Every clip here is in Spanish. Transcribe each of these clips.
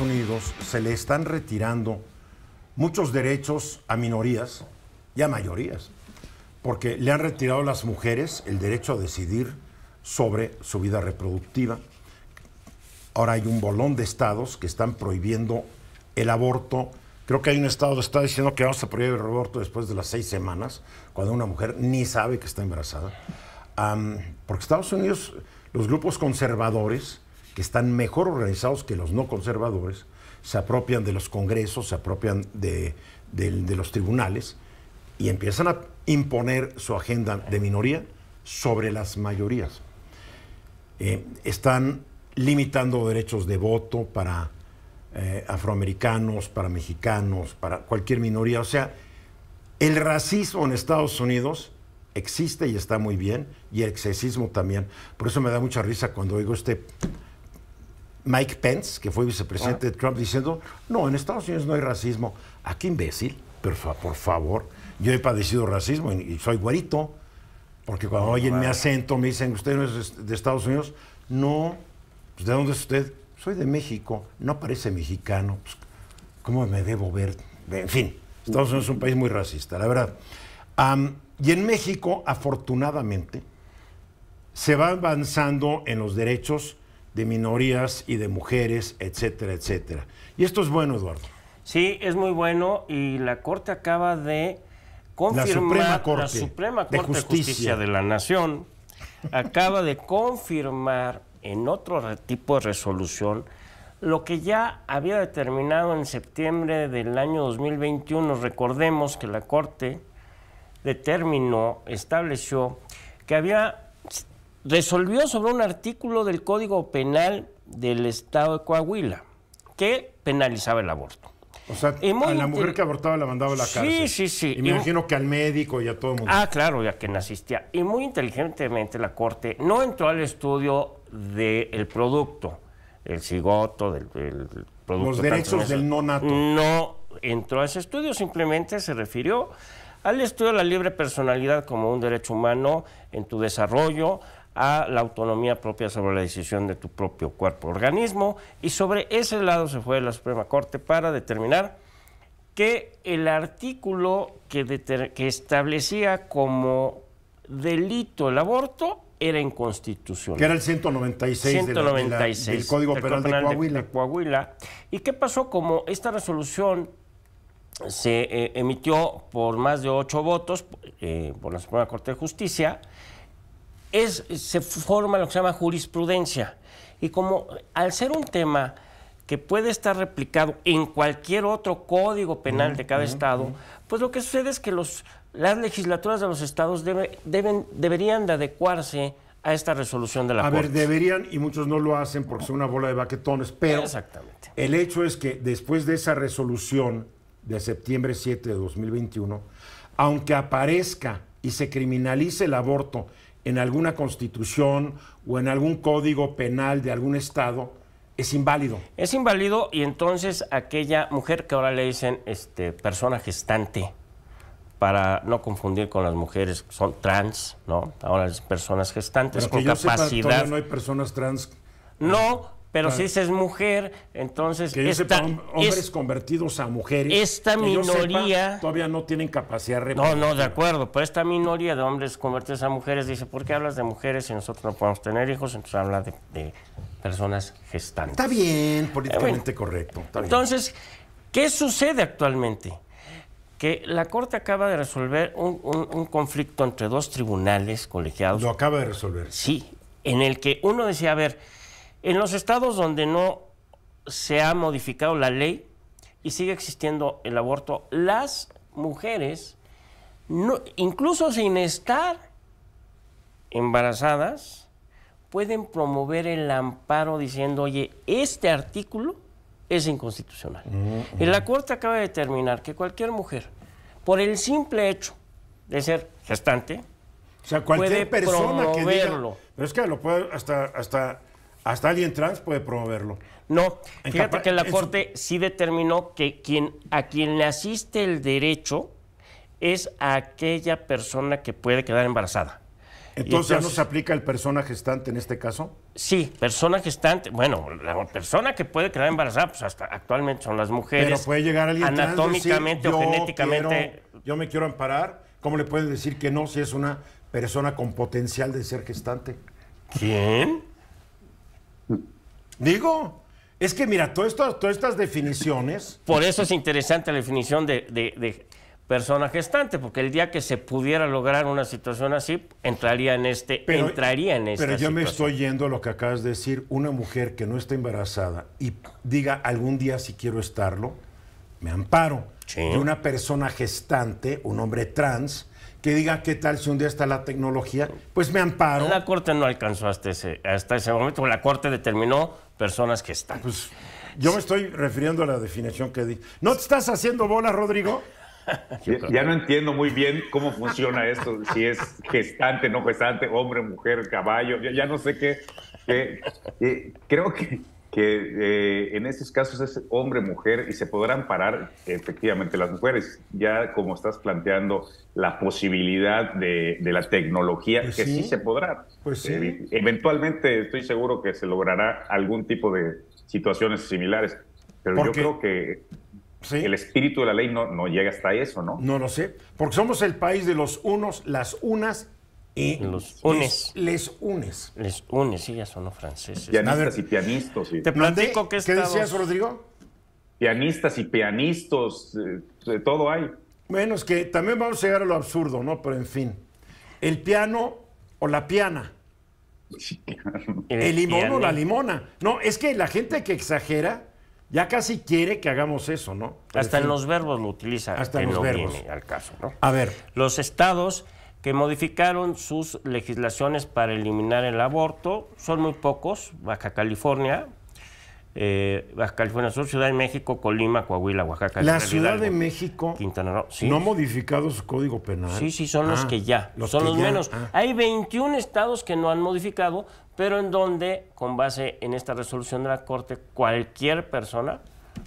Unidos se le están retirando muchos derechos a minorías y a mayorías, porque le han retirado a las mujeres el derecho a decidir sobre su vida reproductiva. Ahora hay un bolón de estados que están prohibiendo el aborto. Creo que hay un estado que está diciendo que vamos a prohibir el aborto después de las seis semanas, cuando una mujer ni sabe que está embarazada. porque Estados Unidos, los grupos conservadores, que están mejor organizados que los no conservadores, se apropian de los congresos, se apropian de, los tribunales y empiezan a imponer su agenda de minoría sobre las mayorías. Eh, están limitando derechos de voto para eh, afroamericanos, para mexicanos, para cualquier minoría. O sea, el racismo en Estados Unidos existe y está muy bien, y el excesismo también. Por eso me da mucha risa cuando oigo este Mike Pence, que fue vicepresidente de ah. Trump, diciendo, no, en Estados Unidos no hay racismo. ¿A qué imbécil? Pero, por favor, yo he padecido racismo y, soy guarito, porque cuando ah, oyen mi acento me dicen, ¿usted no es de Estados Unidos? No, pues, ¿de dónde es usted? Soy de México, no parece mexicano, pues, ¿cómo me debo ver? En fin, Estados Unidos es un país muy racista, la verdad. y en México, afortunadamente, se va avanzando en los derechos de minorías y de mujeres, etcétera, etcétera. Y esto es bueno, Eduardo. Sí, es muy bueno y la Corte acaba de confirmar, la Suprema Corte, de, Justicia. de Justicia de la Nación acaba de confirmar en otro tipo de resolución lo que ya había determinado en septiembre del año 2021. Recordemos que la Corte determinó, estableció que había resolvió sobre un artículo del Código Penal del Estado de Coahuila que penalizaba el aborto. O sea, a la mujer que abortaba la mandaba a la cárcel. Sí, sí, sí. Y me imagino que al médico y a todo mundo. Ah, claro, ya que quien asistía. Y muy inteligentemente la Corte no entró al estudio del producto, el cigoto, del, producto. Los derechos del no nato. No entró a ese estudio, simplemente se refirió al estudio de la libre personalidad como un derecho humano en tu desarrollo, a la autonomía propia sobre la decisión de tu propio cuerpo organismo y sobre ese lado se fue la Suprema Corte para determinar que el artículo que, que establecía como delito el aborto era inconstitucional. Que era el 196, del Código Penal, de, Coahuila. ¿Y qué pasó? Como esta resolución se eh, emitió por más de ocho votos eh, por la Suprema Corte de Justicia, es, se forma lo que se llama jurisprudencia. Y como al ser un tema que puede estar replicado en cualquier otro código penal de cada estado, pues lo que sucede es que los, las legislaturas de los estados deben, deberían de adecuarse a esta resolución de la a A ver, deberían, y muchos no lo hacen porque son una bola de baquetones, pero Exactamente. el hecho es que después de esa resolución de septiembre 7 de 2021, aunque aparezca y se criminalice el aborto en alguna constitución o en algún código penal de algún estado es inválido. Es inválido y entonces aquella mujer que ahora le dicen este, persona gestante, para no confundir con las mujeres, son trans, ¿no? Ahora las personas gestantes Pero con que yo capacidad. no hay personas trans. No, pero si dices es mujer, entonces... Que hombres convertidos a mujeres. Esta minoría... todavía no tienen capacidad de No, no, de acuerdo. Pero esta minoría de hombres convertidos a mujeres dice, ¿por qué hablas de mujeres si nosotros no podemos tener hijos? Entonces habla de, personas gestantes. Está bien, políticamente eh, correcto. entonces, ¿qué sucede actualmente? que la Corte acaba de resolver un, un, conflicto entre dos tribunales colegiados. Lo acaba de resolver. Sí, en el que uno decía, a ver, en los estados donde no se ha modificado la ley y sigue existiendo el aborto, las mujeres, incluso sin estar embarazadas, pueden promover el amparo diciendo, oye, este artículo es inconstitucional. Mm, y La mm. Corte acaba de determinar que cualquier mujer, por el simple hecho de ser gestante, o sea, cualquier puede persona promoverlo. Que pero es que lo puede hasta... hasta hasta alguien trans puede promoverlo. No, fíjate que la Corte sí determinó que quien, a quien le asiste el derecho es a aquella persona que puede quedar embarazada. Entonces, ¿no se aplica el persona gestante en este caso? Sí, persona gestante. Bueno, la persona que puede quedar embarazada, pues hasta actualmente son las mujeres. Pero puede llegar alguien anatómicamente trans, Anatómicamente o genéticamente. yo me quiero amparar. ¿Cómo le pueden decir que no si es una persona con potencial de ser gestante? ¿Quién? Digo, es que mira, todas estas, estas definiciones. Por eso es interesante la definición de, persona gestante, porque el día que se pudiera lograr una situación así, entraría en este, pero, en Pero yo me estoy yendo a lo que acabas de decir, una mujer que no está embarazada y diga algún día si quiero estarlo, me amparo. Y una persona gestante, un hombre trans, que diga qué tal si un día está la tecnología, pues me amparo. La Corte no alcanzó hasta ese, hasta ese momento, la Corte determinó personas gestantes. Pues, yo me estoy refiriendo a la definición que di. ¿No te estás haciendo bola, Rodrigo? ya no entiendo muy bien cómo funciona esto, si es gestante, no gestante, hombre, mujer, caballo, ya, no sé qué. Eh, creo que que eh, en estos casos es hombre, mujer y se podrán parar efectivamente las mujeres. Ya como estás planteando la posibilidad de, la tecnología, pues que sí. se podrá. Pues sí. Eh, eventualmente estoy seguro que se logrará algún tipo de situaciones similares, pero yo creo que ¿Sí? el espíritu de la ley no, no llega hasta eso, ¿no? No lo sé, porque somos el país de los unos, las unas y los unes. Les, unes. Les unes, sí, ya son los franceses. Pianistas y pianistas. Te platico que ¿Qué decías, Rodrigo? Pianistas y pianistas, eh, de todo hay. Bueno, es que también vamos a llegar a lo absurdo, ¿no? Pero en fin. El piano o la piana. El, limón o la limona. No, es que la gente que exagera ya casi quiere que hagamos eso, ¿no? Hasta en los verbos lo utiliza. Hasta en los verbos. al caso, ¿no? A ver. Los estados que modificaron sus legislaciones para eliminar el aborto. Son muy pocos, Baja California, eh, Baja California Sur, Ciudad de México, Colima, Coahuila, Oaxaca. La Ciudad de México Quintana Roo, no ha modificado su código penal. Sí, sí, son los ah, que ya, son los menos. Ah. Hay 21 estados que no han modificado, pero en donde, con base en esta resolución de la Corte, cualquier persona,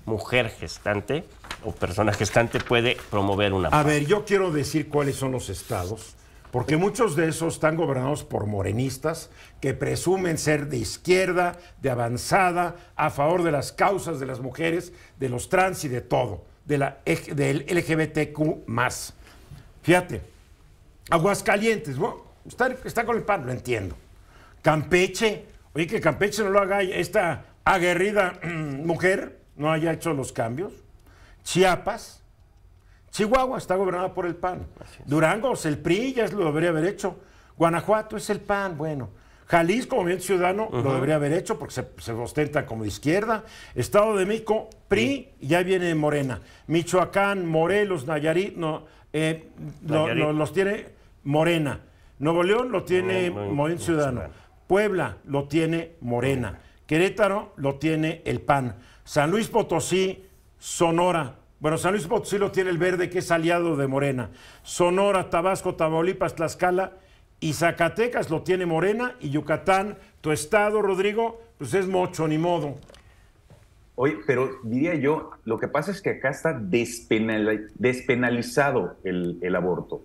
mujer gestante o persona gestante puede promover una... A ver, yo quiero decir cuáles son los estados porque muchos de esos están gobernados por morenistas que presumen ser de izquierda, de avanzada, a favor de las causas de las mujeres, de los trans y de todo, de la, del LGBTQ Fíjate, Aguascalientes, está, está con el pan, lo entiendo. Campeche, oye, que Campeche no lo haga esta aguerrida mm, mujer, no haya hecho los cambios. Chiapas, Chihuahua está gobernada por el PAN. Durango es el PRI, ya lo debería haber hecho. Guanajuato es el PAN, bueno. Jalisco, Movimiento Ciudadano, lo debería haber hecho porque se, ostenta como izquierda. Estado de México, PRI, ya viene Morena. Michoacán, Morelos, Nayarit, no, eh, los tiene Morena. Nuevo León lo tiene Movimiento Ciudadano. Puebla lo tiene Morena. Querétaro lo tiene el PAN. San Luis Potosí, Sonora, bueno, San Luis Potosí lo tiene el verde, que es aliado de Morena. Sonora, Tabasco, Tamaulipas, Tlaxcala y Zacatecas lo tiene Morena y Yucatán, tu estado, Rodrigo, pues es mocho, ni modo. Oye, pero diría yo, lo que pasa es que acá está despenalizado el, aborto.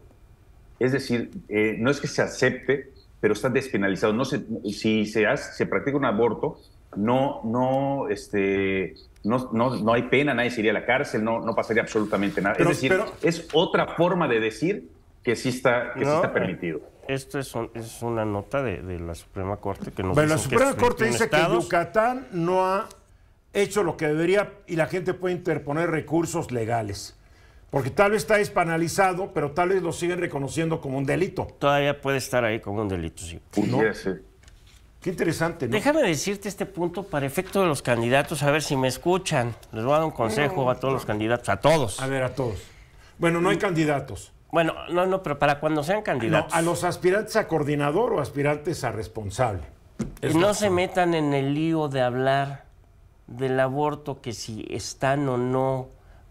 Es decir, eh, no es que se acepte, pero está despenalizado. No sé si se practica un aborto, no, no, este, no, no, no, hay pena, nadie se iría a la cárcel, no, no pasaría absolutamente nada. es decir, es otra forma de decir que sí está, eh, permitido. Esto es, una nota de, la Suprema Corte que nos Bueno, la Suprema Corte dice que Yucatán no ha hecho lo que debería y la gente puede interponer recursos legales. Porque tal vez está despanalizado, pero tal vez lo siguen reconociendo como un delito. Todavía puede estar ahí como un delito, sí. Qué interesante, ¿no? Déjame decirte este punto para efecto de los candidatos, a ver si me escuchan. Les voy a dar un consejo a todos los candidatos, a todos. A ver, a todos. Bueno, no hay candidatos. Bueno, no, no, pero para cuando sean candidatos. No, a los aspirantes a coordinador o aspirantes a responsable. y no se metan en el lío de hablar del aborto, que si están o no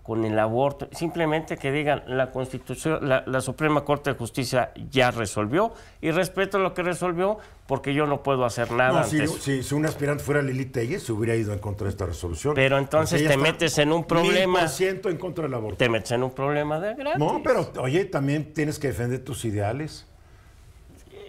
con el aborto, simplemente que digan la Constitución, la, Suprema Corte de Justicia ya resolvió y respeto lo que resolvió porque yo no puedo hacer nada. si, un aspirante fuera Lili Telles, se hubiera ido en contra de esta resolución. Pero entonces te metes en un problema. en contra del aborto. Te metes en un problema de gratis. No, pero oye, también tienes que defender tus ideales.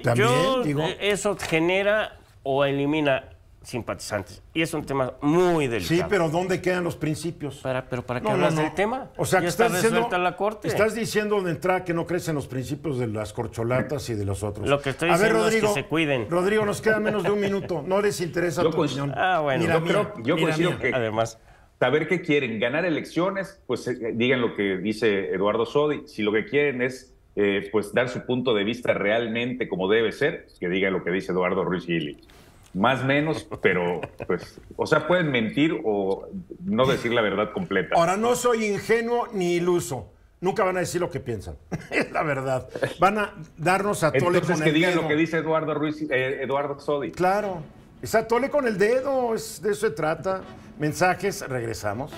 También, yo, digo. Eh, eso genera o elimina simpatizantes. Y es un tema muy delicado. Sí, pero ¿dónde quedan los principios? Para, ¿Pero para qué hablas del tema? O sea, ya que estás está diciendo, la corte. Estás diciendo de entrada que no crecen los principios de las corcholatas y de los otros. Lo que estoy diciendo es que se cuiden. Rodrigo, nos queda menos de un minuto. No les interesa tu opinión. Ah, bueno. yo, creo, considero que... Además... Saber qué quieren, ganar elecciones, pues eh, digan lo que dice Eduardo Sodi. Si lo que quieren es eh, pues dar su punto de vista realmente como debe ser, que diga lo que dice Eduardo Ruiz Gili más menos, pero pues, o sea, pueden mentir o no decir la verdad completa. Ahora, no soy ingenuo ni iluso. Nunca van a decir lo que piensan. Es la verdad. Van a darnos a tole con el dedo. lo que dice Eduardo Ruiz, eh, Eduardo Sodi. Claro. Es a tole con el dedo. de eso se trata. Mensajes, regresamos.